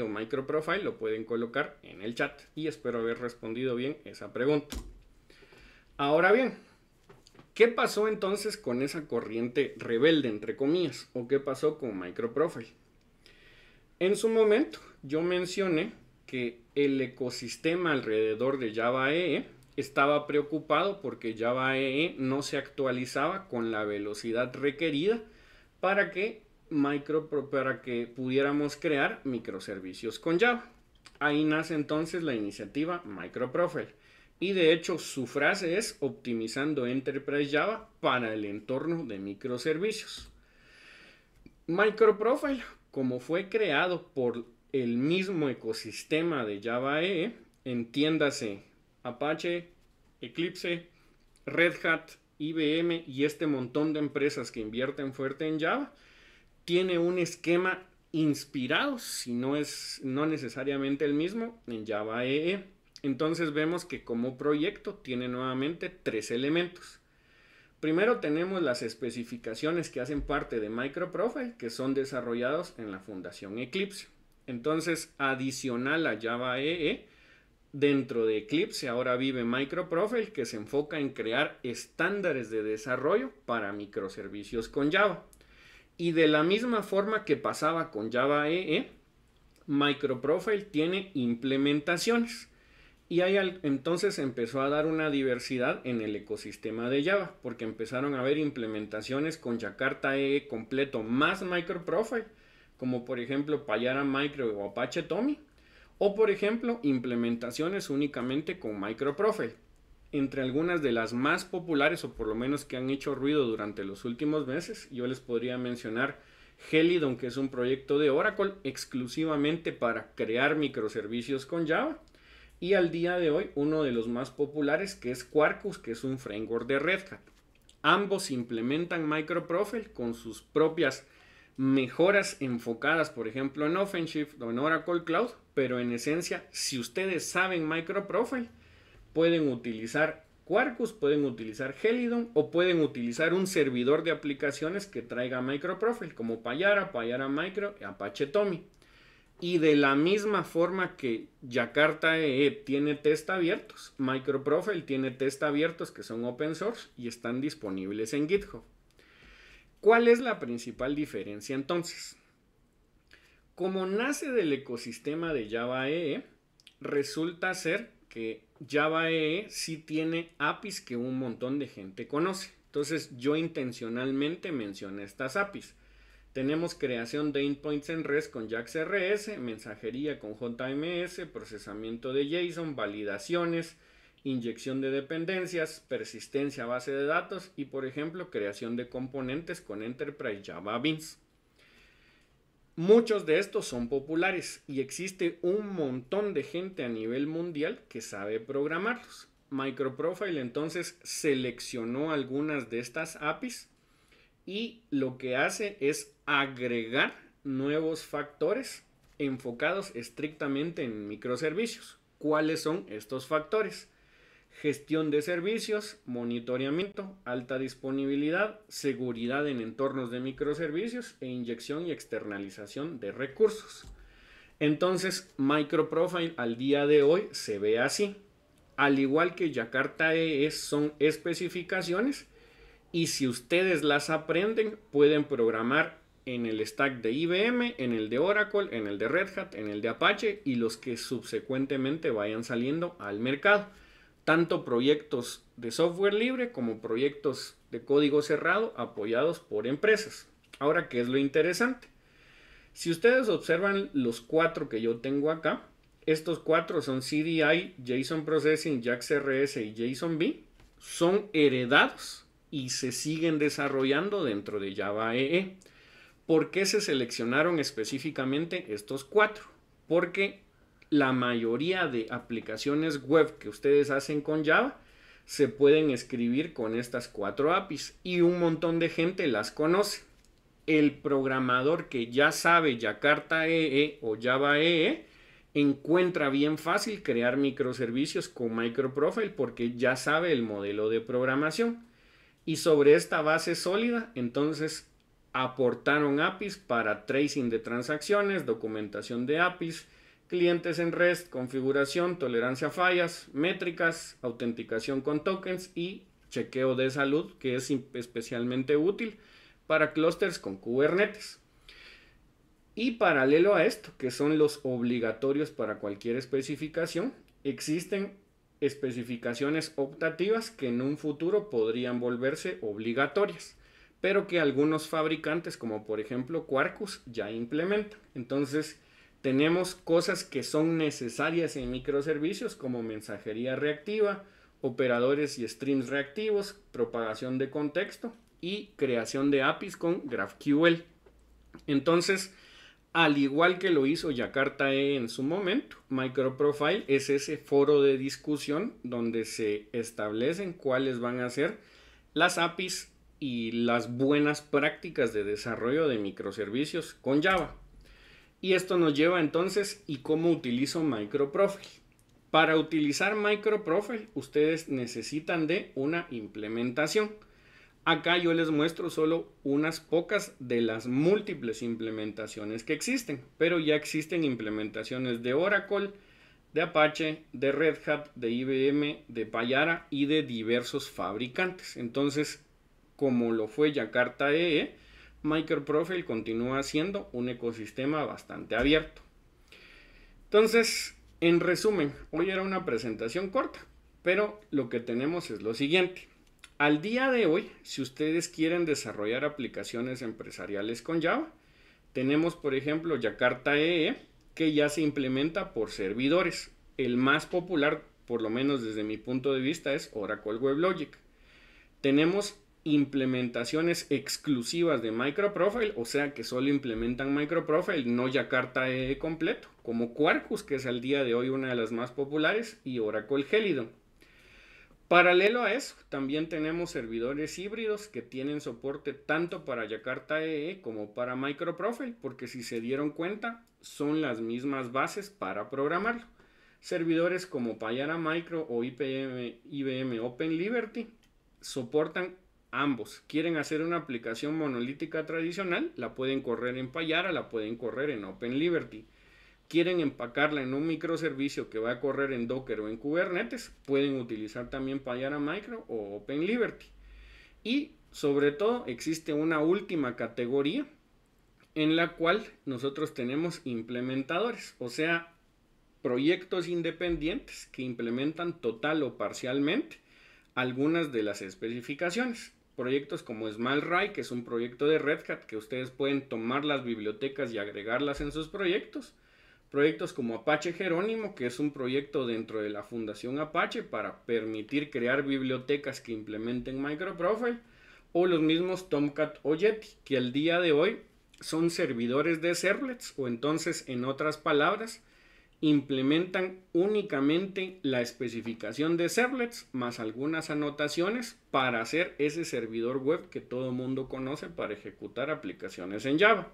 o microprofile lo pueden colocar en el chat y espero haber respondido bien esa pregunta. Ahora bien, ¿qué pasó entonces con esa corriente rebelde, entre comillas? ¿O qué pasó con microprofile? En su momento yo mencioné que el ecosistema alrededor de Java EE e estaba preocupado porque Java EE e no se actualizaba con la velocidad requerida para que micro para que pudiéramos crear microservicios con Java. Ahí nace entonces la iniciativa MicroProfile. Y de hecho su frase es optimizando Enterprise Java para el entorno de microservicios. MicroProfile, como fue creado por el mismo ecosistema de Java EE, entiéndase Apache, Eclipse, Red Hat, IBM y este montón de empresas que invierten fuerte en Java, tiene un esquema inspirado, si no es no necesariamente el mismo, en Java EE. E. Entonces vemos que como proyecto tiene nuevamente tres elementos. Primero tenemos las especificaciones que hacen parte de MicroProfile que son desarrollados en la Fundación Eclipse. Entonces, adicional a Java EE, e, dentro de Eclipse ahora vive MicroProfile que se enfoca en crear estándares de desarrollo para microservicios con Java. Y de la misma forma que pasaba con Java EE, e, MicroProfile tiene implementaciones. Y ahí entonces empezó a dar una diversidad en el ecosistema de Java, porque empezaron a haber implementaciones con Jakarta EE e completo más MicroProfile, como por ejemplo Payara Micro o Apache Tommy, o por ejemplo implementaciones únicamente con MicroProfile entre algunas de las más populares o por lo menos que han hecho ruido durante los últimos meses, yo les podría mencionar Helidon, que es un proyecto de Oracle exclusivamente para crear microservicios con Java. Y al día de hoy, uno de los más populares, que es Quarkus, que es un framework de Red Hat. Ambos implementan MicroProfile con sus propias mejoras enfocadas, por ejemplo, en OpenShift o en Oracle Cloud, pero en esencia, si ustedes saben MicroProfile, pueden utilizar Quarkus, pueden utilizar Helidon o pueden utilizar un servidor de aplicaciones que traiga MicroProfile, como Payara, Payara Micro, y Apache Tommy. Y de la misma forma que Jakarta EE tiene test abiertos, MicroProfile tiene test abiertos que son open source y están disponibles en GitHub. ¿Cuál es la principal diferencia entonces? Como nace del ecosistema de Java EE, e, resulta ser que Java EE sí tiene APIs que un montón de gente conoce. Entonces yo intencionalmente mencioné estas APIs. Tenemos creación de endpoints en REST con JAX-RS, mensajería con JMS, procesamiento de JSON, validaciones, inyección de dependencias, persistencia a base de datos y, por ejemplo, creación de componentes con Enterprise Java Beans. Muchos de estos son populares y existe un montón de gente a nivel mundial que sabe programarlos. Microprofile entonces seleccionó algunas de estas APIs y lo que hace es agregar nuevos factores enfocados estrictamente en microservicios. ¿Cuáles son estos factores? gestión de servicios, monitoreamiento, alta disponibilidad, seguridad en entornos de microservicios e inyección y externalización de recursos. Entonces, MicroProfile al día de hoy se ve así. Al igual que Jakarta ES e son especificaciones y si ustedes las aprenden pueden programar en el stack de IBM, en el de Oracle, en el de Red Hat, en el de Apache y los que subsecuentemente vayan saliendo al mercado tanto proyectos de software libre como proyectos de código cerrado apoyados por empresas. Ahora, ¿qué es lo interesante? Si ustedes observan los cuatro que yo tengo acá, estos cuatro son CDI, JSON Processing, JAX-RS y JSON-B. son heredados y se siguen desarrollando dentro de Java EE. E. ¿Por qué se seleccionaron específicamente estos cuatro? Porque la mayoría de aplicaciones web que ustedes hacen con Java se pueden escribir con estas cuatro APIs y un montón de gente las conoce. El programador que ya sabe Jakarta EE o Java EE e encuentra bien fácil crear microservicios con MicroProfile porque ya sabe el modelo de programación. Y sobre esta base sólida, entonces aportaron APIs para tracing de transacciones, documentación de APIs, clientes en REST, configuración, tolerancia a fallas, métricas, autenticación con tokens y chequeo de salud, que es especialmente útil para clusters con Kubernetes. Y paralelo a esto, que son los obligatorios para cualquier especificación, existen especificaciones optativas que en un futuro podrían volverse obligatorias, pero que algunos fabricantes, como por ejemplo Quarkus, ya implementan. Entonces, tenemos cosas que son necesarias en microservicios como mensajería reactiva, operadores y streams reactivos, propagación de contexto y creación de APIs con GraphQL. Entonces, al igual que lo hizo jakarta e en su momento, MicroProfile es ese foro de discusión donde se establecen cuáles van a ser las APIs y las buenas prácticas de desarrollo de microservicios con Java. Y esto nos lleva entonces y cómo utilizo MicroProfile. Para utilizar MicroProfile ustedes necesitan de una implementación. Acá yo les muestro solo unas pocas de las múltiples implementaciones que existen, pero ya existen implementaciones de Oracle, de Apache, de Red Hat, de IBM, de Payara y de diversos fabricantes. Entonces, como lo fue Jakarta EE, MicroProfile continúa siendo un ecosistema bastante abierto. Entonces, en resumen, hoy era una presentación corta, pero lo que tenemos es lo siguiente. Al día de hoy, si ustedes quieren desarrollar aplicaciones empresariales con Java, tenemos por ejemplo Jakarta EE, que ya se implementa por servidores. El más popular, por lo menos desde mi punto de vista, es Oracle WebLogic. Tenemos implementaciones exclusivas de MicroProfile, o sea que solo implementan MicroProfile, no Jakarta EE completo, como Quarkus, que es al día de hoy una de las más populares, y Oracle Helidon. Paralelo a eso, también tenemos servidores híbridos que tienen soporte tanto para Jakarta EE como para MicroProfile, porque si se dieron cuenta, son las mismas bases para programarlo. Servidores como Payara Micro o IBM Open Liberty soportan ambos. Quieren hacer una aplicación monolítica tradicional, la pueden correr en Payara, la pueden correr en Open Liberty. Quieren empacarla en un microservicio que va a correr en Docker o en Kubernetes, pueden utilizar también Payara Micro o Open Liberty. Y sobre todo existe una última categoría en la cual nosotros tenemos implementadores, o sea, proyectos independientes que implementan total o parcialmente algunas de las especificaciones proyectos como SmileRai, que es un proyecto de Red Hat, que ustedes pueden tomar las bibliotecas y agregarlas en sus proyectos. Proyectos como Apache Jerónimo, que es un proyecto dentro de la Fundación Apache para permitir crear bibliotecas que implementen MicroProfile. O los mismos Tomcat o que al día de hoy son servidores de servlets o entonces, en otras palabras, implementan únicamente la especificación de servlets más algunas anotaciones para hacer ese servidor web que todo el mundo conoce para ejecutar aplicaciones en Java.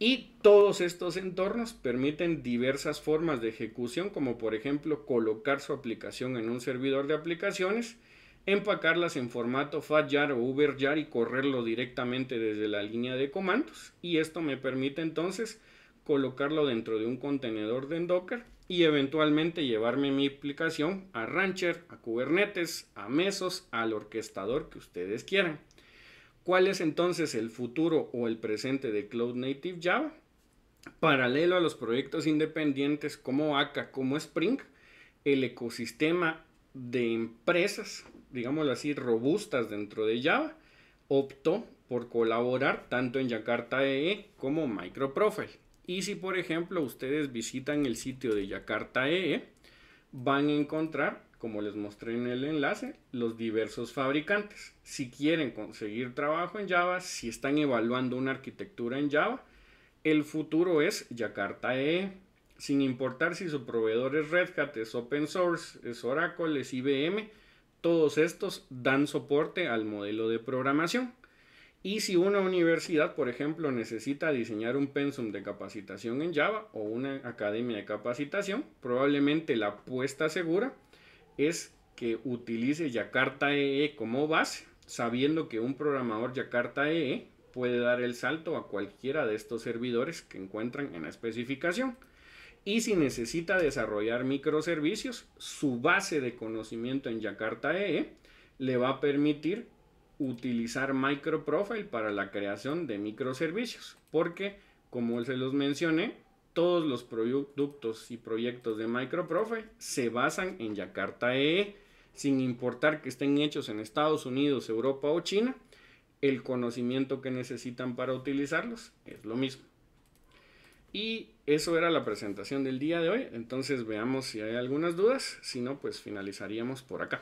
Y todos estos entornos permiten diversas formas de ejecución, como por ejemplo colocar su aplicación en un servidor de aplicaciones, empacarlas en formato FATJAR o UberJAR y correrlo directamente desde la línea de comandos. Y esto me permite entonces colocarlo dentro de un contenedor de Docker y eventualmente llevarme mi aplicación a Rancher, a Kubernetes, a Mesos, al orquestador que ustedes quieran. ¿Cuál es entonces el futuro o el presente de Cloud Native Java? Paralelo a los proyectos independientes como ACA, como Spring, el ecosistema de empresas, digámoslo así, robustas dentro de Java, optó por colaborar tanto en Jakarta EE e como MicroProfile. Y si por ejemplo ustedes visitan el sitio de Jakarta EE, van a encontrar, como les mostré en el enlace, los diversos fabricantes. Si quieren conseguir trabajo en Java, si están evaluando una arquitectura en Java, el futuro es Jakarta EE, sin importar si su proveedor es Red Hat, es Open Source, es Oracle, es IBM, todos estos dan soporte al modelo de programación. Y si una universidad, por ejemplo, necesita diseñar un pensum de capacitación en Java o una academia de capacitación, probablemente la apuesta segura es que utilice Jakarta EE como base, sabiendo que un programador Jakarta EE puede dar el salto a cualquiera de estos servidores que encuentran en la especificación. Y si necesita desarrollar microservicios, su base de conocimiento en Jakarta EE le va a permitir utilizar MicroProfile para la creación de microservicios, porque como se los mencioné, todos los productos y proyectos de MicroProfile se basan en Jakarta EE, sin importar que estén hechos en Estados Unidos, Europa o China, el conocimiento que necesitan para utilizarlos es lo mismo. Y eso era la presentación del día de hoy, entonces veamos si hay algunas dudas, si no, pues finalizaríamos por acá.